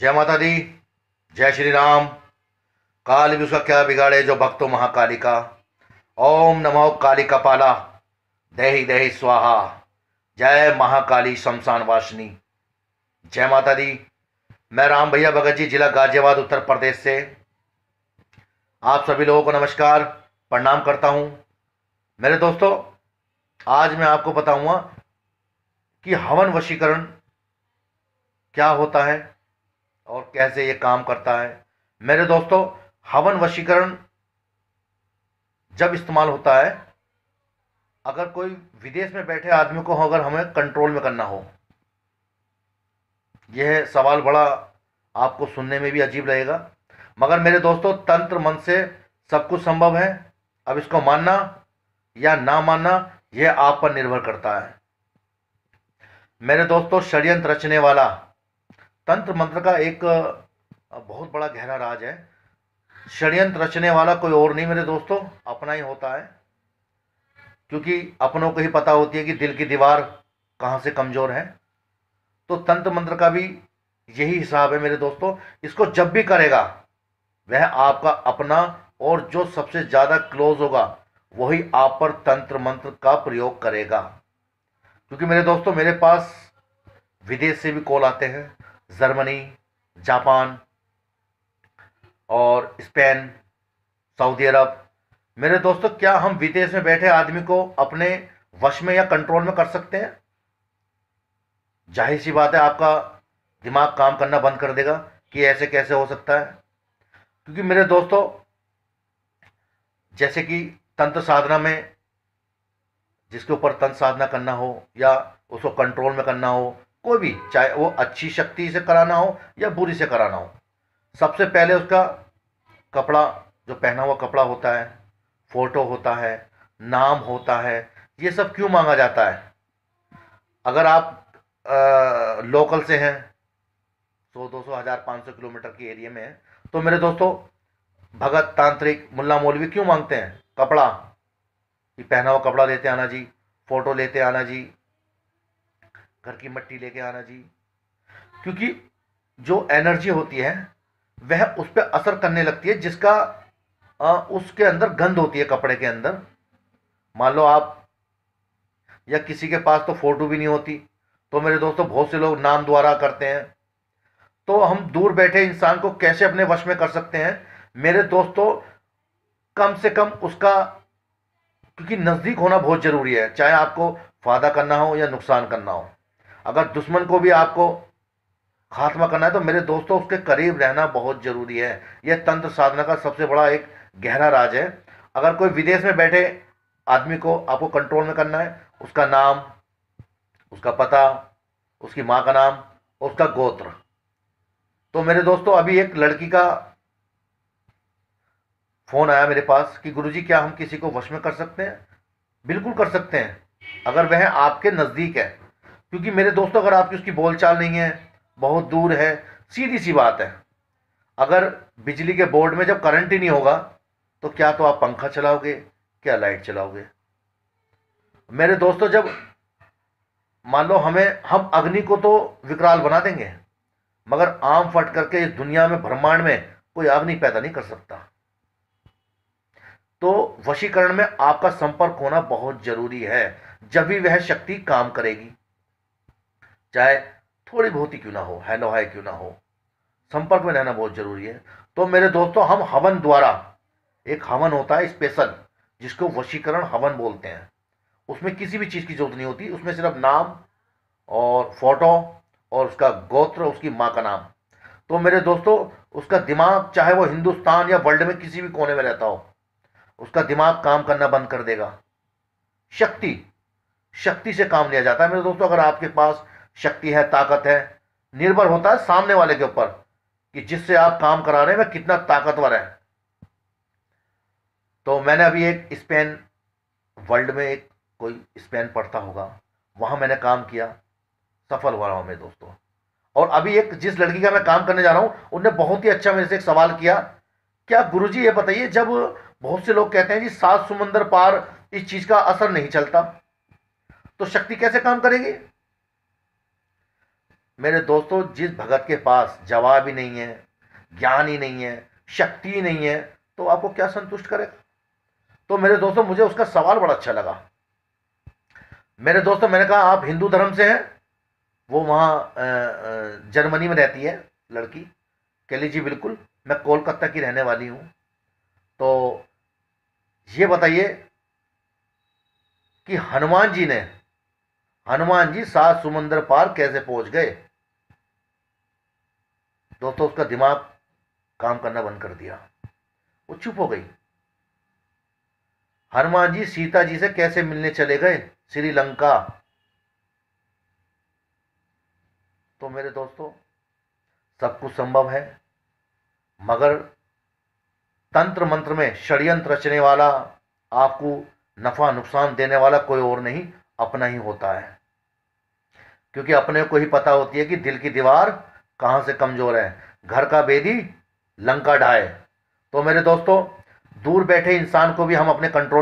जय माता दी जय श्री राम काल भी उसका क्या बिगाड़े जो भक्तो महाकाली का ओम नमो काली कपाला दही दही स्वाहा जय महाकाली शमशान वासिनी जय माता दी मैं राम भैया भगत जी जिला गाजियाबाद उत्तर प्रदेश से आप सभी लोगों को नमस्कार प्रणाम करता हूँ मेरे दोस्तों आज मैं आपको बताऊँगा कि हवन वशीकरण क्या होता है और कैसे ये काम करता है मेरे दोस्तों हवन वशीकरण जब इस्तेमाल होता है अगर कोई विदेश में बैठे आदमी को अगर हमें कंट्रोल में करना हो यह सवाल बड़ा आपको सुनने में भी अजीब लगेगा मगर मेरे दोस्तों तंत्र मन से सब कुछ संभव है अब इसको मानना या ना मानना यह आप पर निर्भर करता है मेरे दोस्तों षड्यंत्र रचने वाला तंत्र मंत्र का एक बहुत बड़ा गहरा राज है षड्यंत्र रचने वाला कोई और नहीं मेरे दोस्तों अपना ही होता है क्योंकि अपनों को ही पता होती है कि दिल की दीवार कहाँ से कमज़ोर है तो तंत्र मंत्र का भी यही हिसाब है मेरे दोस्तों इसको जब भी करेगा वह आपका अपना और जो सबसे ज़्यादा क्लोज होगा वही आप पर तंत्र मंत्र का प्रयोग करेगा क्योंकि मेरे दोस्तों मेरे पास विदेश से भी कॉल आते हैं जर्मनी जापान और स्पेन सऊदी अरब मेरे दोस्तों क्या हम विदेश में बैठे आदमी को अपने वश में या कंट्रोल में कर सकते हैं जाहिर सी बात है आपका दिमाग काम करना बंद कर देगा कि ऐसे कैसे हो सकता है क्योंकि मेरे दोस्तों जैसे कि तंत्र साधना में जिसके ऊपर तंत्र साधना करना हो या उसको कंट्रोल में करना हो कोई भी चाहे वो अच्छी शक्ति से कराना हो या बुरी से कराना हो सबसे पहले उसका कपड़ा जो पहना हुआ कपड़ा होता है फोटो होता है नाम होता है ये सब क्यों मांगा जाता है अगर आप आ, लोकल से हैं सौ दो सौ हज़ार पाँच सौ किलोमीटर के एरिए में हैं तो मेरे दोस्तों भगत तांत्रिक मुल्ला मौलवी क्यों मांगते हैं कपड़ा कि पहना हुआ कपड़ा लेते आना जी फ़ोटो लेते आना जी घर की मट्टी लेके आना जी क्योंकि जो एनर्जी होती है वह उस पर असर करने लगती है जिसका आ, उसके अंदर गंध होती है कपड़े के अंदर मान लो आप या किसी के पास तो फ़ोटो भी नहीं होती तो मेरे दोस्तों बहुत से लोग नाम द्वारा करते हैं तो हम दूर बैठे इंसान को कैसे अपने वश में कर सकते हैं मेरे दोस्तों कम से कम उसका क्योंकि नज़दीक होना बहुत ज़रूरी है चाहे आपको फ़ायदा करना हो या नुकसान करना हो अगर दुश्मन को भी आपको खात्मा करना है तो मेरे दोस्तों उसके करीब रहना बहुत ज़रूरी है यह तंत्र साधना का सबसे बड़ा एक गहरा राज है अगर कोई विदेश में बैठे आदमी को आपको कंट्रोल में करना है उसका नाम उसका पता उसकी माँ का नाम और उसका गोत्र तो मेरे दोस्तों अभी एक लड़की का फ़ोन आया मेरे पास कि गुरुजी क्या हम किसी को वश में कर सकते हैं बिल्कुल कर सकते हैं अगर वह आपके नज़दीक है क्योंकि मेरे दोस्तों अगर आपकी उसकी बोलचाल नहीं है बहुत दूर है सीधी सी बात है अगर बिजली के बोर्ड में जब करंट ही नहीं होगा तो क्या तो आप पंखा चलाओगे क्या लाइट चलाओगे मेरे दोस्तों जब मान लो हमें हम अग्नि को तो विकराल बना देंगे मगर आम फट करके इस दुनिया में ब्रह्मांड में कोई अग्नि पैदा नहीं कर सकता तो वशीकरण में आपका संपर्क होना बहुत जरूरी है जब भी वह शक्ति काम करेगी चाहे थोड़ी बहुत ही क्यों ना हो है है क्यों ना हो संपर्क में रहना बहुत ज़रूरी है तो मेरे दोस्तों हम हवन द्वारा एक हवन होता है स्पेशल जिसको वशीकरण हवन बोलते हैं उसमें किसी भी चीज़ की जरूरत नहीं होती उसमें सिर्फ नाम और फोटो और उसका गोत्र उसकी माँ का नाम तो मेरे दोस्तों उसका दिमाग चाहे वो हिंदुस्तान या वर्ल्ड में किसी भी कोने में रहता हो उसका दिमाग काम करना बंद कर देगा शक्ति शक्ति से काम लिया जाता है मेरे दोस्तों अगर आपके पास शक्ति है ताकत है निर्भर होता है सामने वाले के ऊपर कि जिससे आप काम करा हैं में कितना ताकतवर है तो मैंने अभी एक स्पेन वर्ल्ड में एक कोई स्पेन पढ़ता होगा वहाँ मैंने काम किया सफल हुआ रहा हूँ मैं दोस्तों और अभी एक जिस लड़की का मैं काम करने जा रहा हूँ उनने बहुत ही अच्छा मेरे से एक सवाल किया क्या गुरु जी ये बताइए जब बहुत से लोग कहते हैं जी सात समुंदर पार इस चीज़ का असर नहीं चलता तो शक्ति कैसे काम करेगी मेरे दोस्तों जिस भगत के पास जवाब ही नहीं है ज्ञान ही नहीं है शक्ति ही नहीं है तो आपको क्या संतुष्ट करेगा तो मेरे दोस्तों मुझे उसका सवाल बड़ा अच्छा लगा मेरे दोस्तों मैंने कहा आप हिंदू धर्म से हैं वो वहाँ जर्मनी में रहती है लड़की कह लीजिए बिल्कुल मैं कोलकाता की रहने वाली हूँ तो ये बताइए कि हनुमान जी ने हनुमान जी सात समुंदर पार कैसे पहुँच गए दोस्तों उसका दिमाग काम करना बंद कर दिया वो चुप हो गई हनुमान जी सीता जी से कैसे मिलने चले गए श्रीलंका तो मेरे दोस्तों सब कुछ संभव है मगर तंत्र मंत्र में षड्यंत्र रचने वाला आपको नफा नुकसान देने वाला कोई और नहीं अपना ही होता है क्योंकि अपने को ही पता होती है कि दिल की दीवार कहाँ से कमज़ोर है घर का बेदी लंका ढाए तो मेरे दोस्तों दूर बैठे इंसान को भी हम अपने कंट्रोल